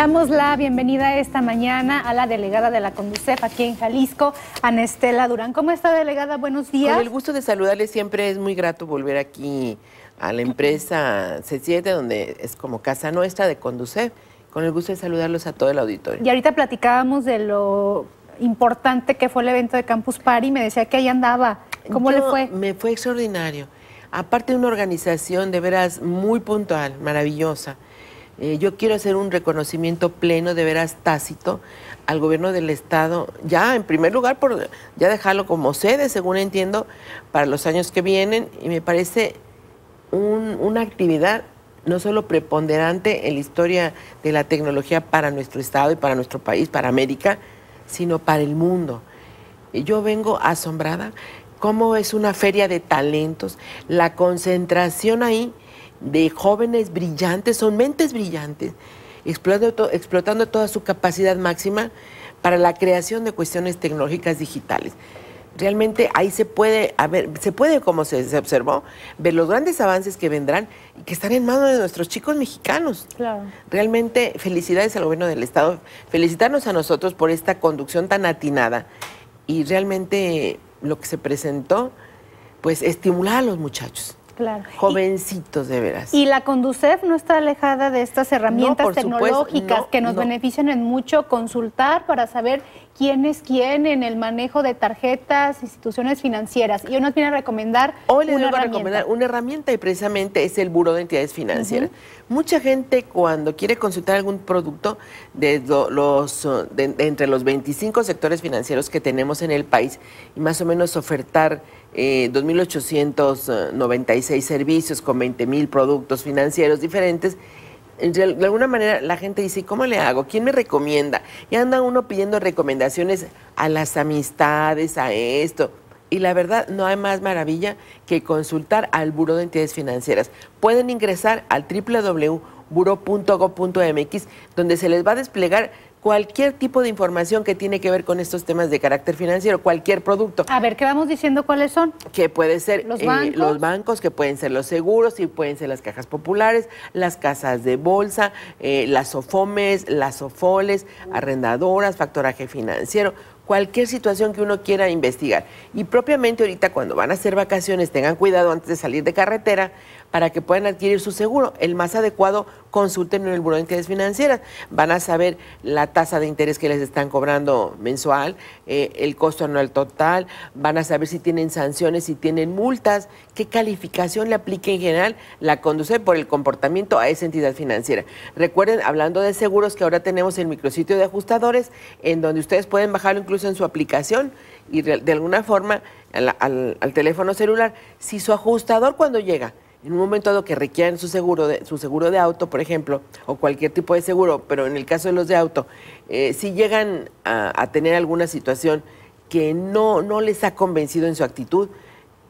Damos la bienvenida esta mañana a la delegada de la Conducef aquí en Jalisco, Anestela Durán. ¿Cómo está, delegada? Buenos días. Con el gusto de saludarles, siempre es muy grato volver aquí a la empresa C7, donde es como casa nuestra de Conducef. Con el gusto de saludarlos a todo el auditorio. Y ahorita platicábamos de lo importante que fue el evento de Campus Party, me decía que ahí andaba. ¿Cómo le fue? Me fue extraordinario. Aparte de una organización de veras muy puntual, maravillosa eh, yo quiero hacer un reconocimiento pleno, de veras tácito, al gobierno del Estado, ya en primer lugar, por ya dejarlo como sede, según entiendo, para los años que vienen, y me parece una actividad no solo preponderante en la historia de la tecnología para nuestro Estado y para nuestro país, para América, sino para el mundo. Yo vengo asombrada cómo es una feria de talentos, la concentración ahí de jóvenes brillantes, son mentes brillantes, explotando, explotando toda su capacidad máxima para la creación de cuestiones tecnológicas digitales. Realmente ahí se puede, a ver, se puede, como se, observó, ver los grandes avances que vendrán y que están en manos de nuestros chicos mexicanos. Realmente felicidades al gobierno del Estado, felicitarnos a nosotros por esta conducción tan atinada y realmente lo que se presentó, pues estimular a los muchachos Jovencitos, de veras. Y la Conducef no está alejada de estas herramientas tecnológicas que nos benefician en mucho. Consultar para saber quién es quién en el manejo de tarjetas, instituciones financieras. Y hoy nos viene a recomendar. Hoy les voy a recomendar una herramienta y precisamente es el Buro de Entidades Financieras. Mucha gente cuando quiere consultar algún producto de los, uh, entre los 25 sectores financieros que tenemos en el país y más o menos ofertar 2.896 eh, servicios con 20 mil productos financieros diferentes, de alguna manera la gente dice, ¿cómo le hago? ¿Quién me recomienda? Y anda uno pidiendo recomendaciones a las amistades, a esto. Y la verdad, no hay más maravilla que consultar al Buró de Entidades Financieras. Pueden ingresar al www buro.gov.mx, donde se les va a desplegar cualquier tipo de información que tiene que ver con estos temas de carácter financiero, cualquier producto. A ver, ¿qué vamos diciendo cuáles son? Que puede ser los eh, bancos, que pueden ser los seguros y pueden ser las cajas populares, las casas de bolsa, eh, las sofomes, las sofoles, arrendadoras, factoraje financiero cualquier situación que uno quiera investigar. Y propiamente ahorita cuando van a hacer vacaciones, tengan cuidado antes de salir de carretera para que puedan adquirir su seguro, el más adecuado consulten en el Buró de Entidades Financieras. Van a saber la tasa de interés que les están cobrando mensual, eh, el costo anual total, van a saber si tienen sanciones, si tienen multas, qué calificación le aplica en general la conduce por el comportamiento a esa entidad financiera. Recuerden, hablando de seguros, que ahora tenemos el micrositio de ajustadores, en donde ustedes pueden bajarlo incluso en su aplicación y de alguna forma al teléfono celular. Si su ajustador cuando llega, en un momento dado que requieran su seguro de, su seguro de auto, por ejemplo, o cualquier tipo de seguro, pero en el caso de los de auto, eh, si llegan a, tener alguna situación que no, les ha convencido en su actitud,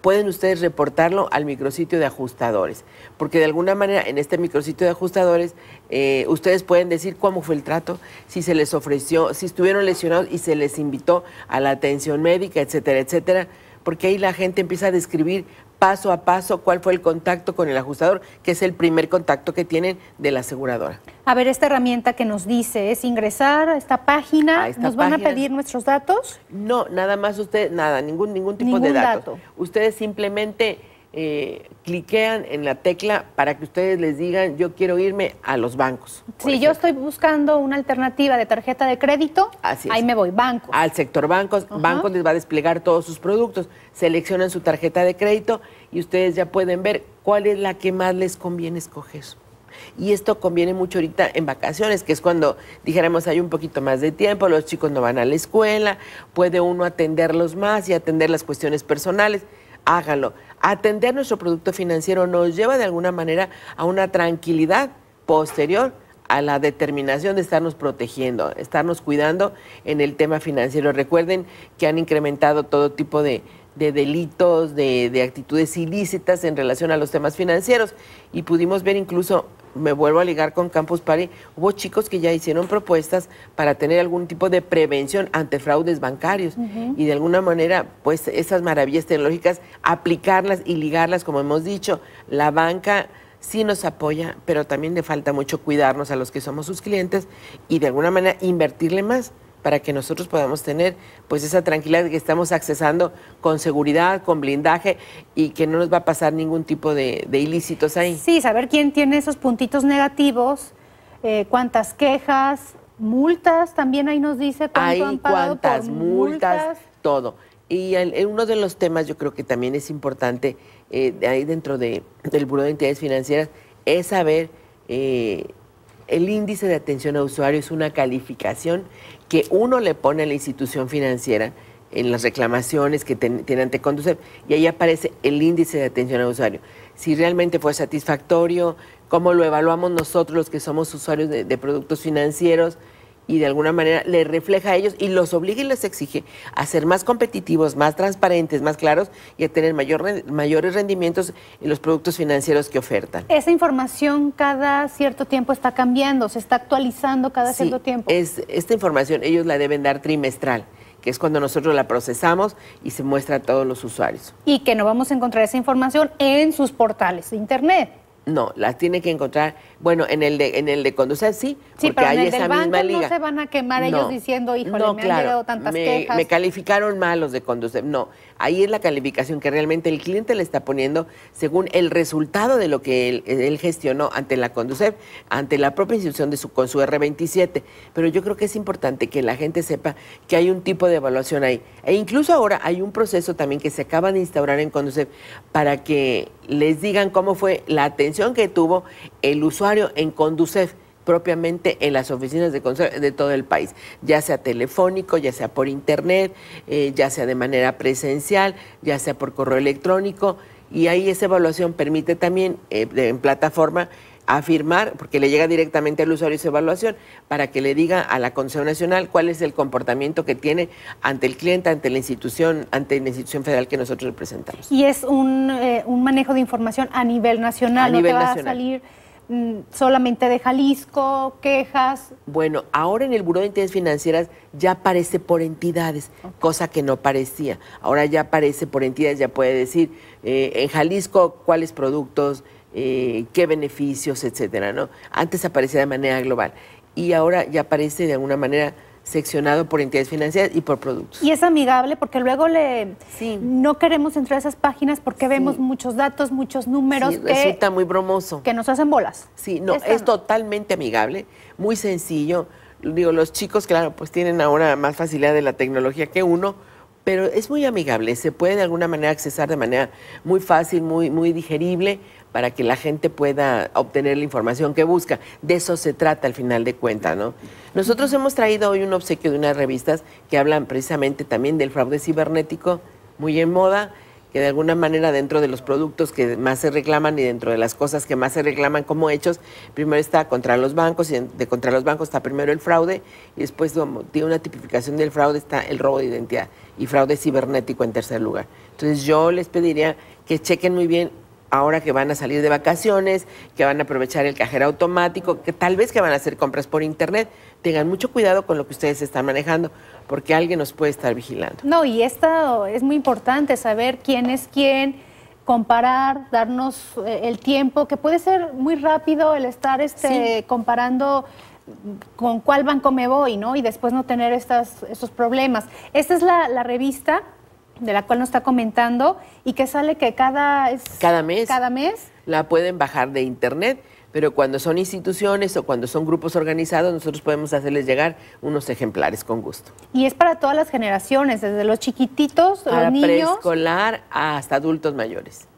pueden ustedes reportarlo al micrositio de ajustadores, porque de alguna manera en este micrositio de ajustadores eh, ustedes pueden decir cómo fue el trato, si se les ofreció, si estuvieron lesionados y se les invitó a la atención médica, etcétera, etcétera, porque ahí la gente empieza a describir paso a paso cuál fue el contacto con el ajustador, que es el primer contacto que tienen de la aseguradora. A ver, esta herramienta que nos dice es ingresar a esta página, ¿nos van a pedir nuestros datos? No, nada más usted nada, ningún, ningún tipo de dato. Ustedes simplemente eh, cliquean en la tecla para que ustedes les digan, yo quiero irme a los bancos. Si yo estoy buscando una alternativa de tarjeta de crédito, ahí me voy, banco Al sector bancos, bancos les va a desplegar todos sus productos, seleccionan su tarjeta de crédito y ustedes ya pueden ver cuál es la que más les conviene escoger. Y esto conviene mucho ahorita en vacaciones, que es cuando dijéramos hay un poquito más de tiempo, los chicos no van a la escuela, puede uno atenderlos más y atender las cuestiones personales hágalo. Atender nuestro producto financiero nos lleva de alguna manera a una tranquilidad posterior a la determinación de estarnos protegiendo, estarnos cuidando en el tema financiero. Recuerden que han incrementado todo tipo de, delitos, de, de, actitudes ilícitas en relación a los temas financieros y pudimos ver incluso me vuelvo a ligar con Campus Party, hubo chicos que ya hicieron propuestas para tener algún tipo de prevención ante fraudes bancarios y de alguna manera, pues esas maravillas tecnológicas, aplicarlas y ligarlas, como hemos dicho, la banca sí nos apoya, pero también le falta mucho cuidarnos a los que somos sus clientes y de alguna manera invertirle más para que nosotros podamos tener pues esa tranquilidad de que estamos accesando con seguridad, con blindaje y que no nos va a pasar ningún tipo de, ilícitos ahí. Sí, saber quién tiene esos puntitos negativos, eh, cuántas quejas, multas, también ahí nos dice cuánto han pagado cuántas multas, todo. Y uno de los temas yo creo que también es importante eh, ahí dentro del Buró de Entidades Financieras es saber... Eh, el índice de atención a usuario es una calificación que uno le pone a la institución financiera en las reclamaciones que tienen tiene ante y ahí aparece el índice de atención a usuario. Si realmente fue satisfactorio, cómo lo evaluamos nosotros los que somos usuarios de productos financieros, y de alguna manera le refleja a ellos y los obliga y les exige a ser más competitivos, más transparentes, más claros y a tener mayores rendimientos en los productos financieros que ofertan. Esa información cada cierto tiempo está cambiando, se está actualizando cada cierto tiempo. Es, esta información ellos la deben dar trimestral que es cuando nosotros la procesamos y se muestra a todos los usuarios. Y que no vamos a encontrar esa información en sus portales de Internet. No, las tiene que encontrar, bueno, en el de, en el de conducir sí, sí porque pero en hay el esa del banco misma liga. No se van a quemar ellos diciendo, híjole, me han llegado tantas me, Me calificaron mal los de conducir, No, Ahí es la calificación que realmente el cliente le está poniendo según el resultado de lo que él, gestionó ante la Conducef, ante la propia institución de su, con su R27. Pero yo creo que es importante que la gente sepa que hay un tipo de evaluación ahí. E incluso ahora hay un proceso también que se acaba de instaurar en Conducef para que les digan cómo fue la atención que tuvo el usuario en Conducef propiamente en las oficinas de consejo de todo el país, ya sea telefónico, ya sea por internet, eh, ya sea de manera presencial, ya sea por correo electrónico, y ahí esa evaluación permite también eh, en plataforma afirmar, porque le llega directamente al usuario esa evaluación, para que le diga a la Consejo Nacional cuál es el comportamiento que tiene ante el cliente, ante la institución, ante la institución federal que nosotros representamos. Y es un, eh, un manejo de información a nivel nacional, Mm, solamente de Jalisco, quejas. Bueno, ahora en el Buró de Entidades Financieras ya aparece por entidades, cosa que no parecía. Ahora ya aparece por entidades, ya puede decir eh, en Jalisco cuáles productos, eh, qué beneficios, etcétera, ¿no? Antes aparecía de manera global y ahora ya aparece de alguna manera seccionado por entidades financieras y por productos. Y es amigable porque luego le no queremos entrar a esas páginas porque vemos muchos datos, muchos números. que, resulta muy bromoso. Que nos hacen bolas. Sí, no, es totalmente amigable, muy sencillo. Digo, los chicos, claro, pues tienen ahora más facilidad de la tecnología que uno, pero es muy amigable, se puede de alguna manera accesar de manera muy fácil, muy, muy digerible, para que la gente pueda obtener la información que busca. De eso se trata al final de cuentas, ¿no? Nosotros hemos traído hoy un obsequio de unas revistas que hablan precisamente también del fraude cibernético, muy en moda, que de alguna manera dentro de los productos que más se reclaman y dentro de las cosas que más se reclaman como hechos, primero está contra los bancos y de contra los bancos está primero el fraude y después tiene una tipificación del fraude está el robo de identidad y fraude cibernético en tercer lugar. Entonces yo les pediría que chequen muy bien ahora que van a salir de vacaciones, que van a aprovechar el cajero automático, que tal vez que van a hacer compras por internet. Tengan mucho cuidado con lo que ustedes están manejando, porque alguien nos puede estar vigilando. No, y esto es muy importante, saber quién es quién, comparar, darnos eh, el tiempo, que puede ser muy rápido el estar este, comparando con cuál banco me voy, ¿no? Y después no tener estas, estos problemas. Esta es la revista de la cual nos está comentando y que sale que cada... Es, cada mes. Cada mes. La pueden bajar de internet pero cuando son instituciones o cuando son grupos organizados, nosotros podemos hacerles llegar unos ejemplares con gusto. Y es para todas las generaciones, desde los chiquititos, los niños. preescolar hasta adultos mayores.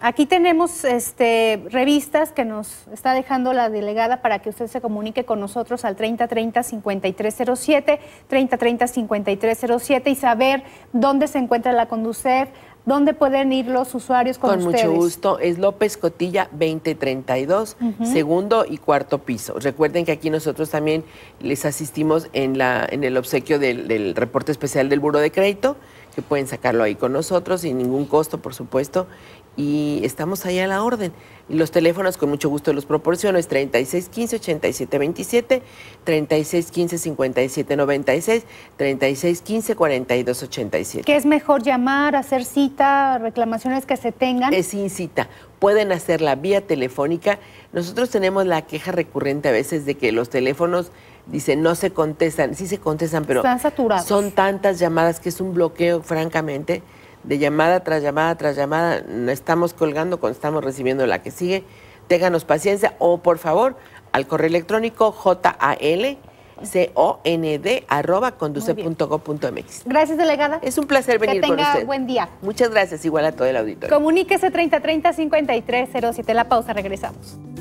Aquí tenemos este, revistas que nos está dejando la delegada para que usted se comunique con nosotros al 3030-5307, 3030-5307 y saber dónde se encuentra la Conducef, ¿Dónde pueden ir los usuarios con, ustedes? Con mucho gusto. Es López Cotilla 2032, segundo y cuarto piso. Recuerden que aquí nosotros también les asistimos en, la, en el obsequio del, del reporte especial del Buro de Crédito, que pueden sacarlo ahí con nosotros sin ningún costo, por supuesto, y estamos ahí a la orden. Y los teléfonos con mucho gusto los proporciono, es 3615-8727, 3615-5796, 3615-4287. ¿Qué es mejor llamar, hacer cita, reclamaciones que se tengan? Es sin cita, pueden hacerla vía telefónica. Nosotros tenemos la queja recurrente a veces de que los teléfonos dicen no se contestan, sí se contestan, pero Están saturados. son tantas llamadas que es un bloqueo, francamente de llamada tras llamada tras llamada, no estamos colgando cuando estamos recibiendo la que sigue. Ténganos paciencia o por favor al correo electrónico jal Gracias, delegada. Es un placer venir que tenga buen día. Muchas gracias, igual a todo el auditorio. Comuníquese 3030-5307. La pausa, regresamos.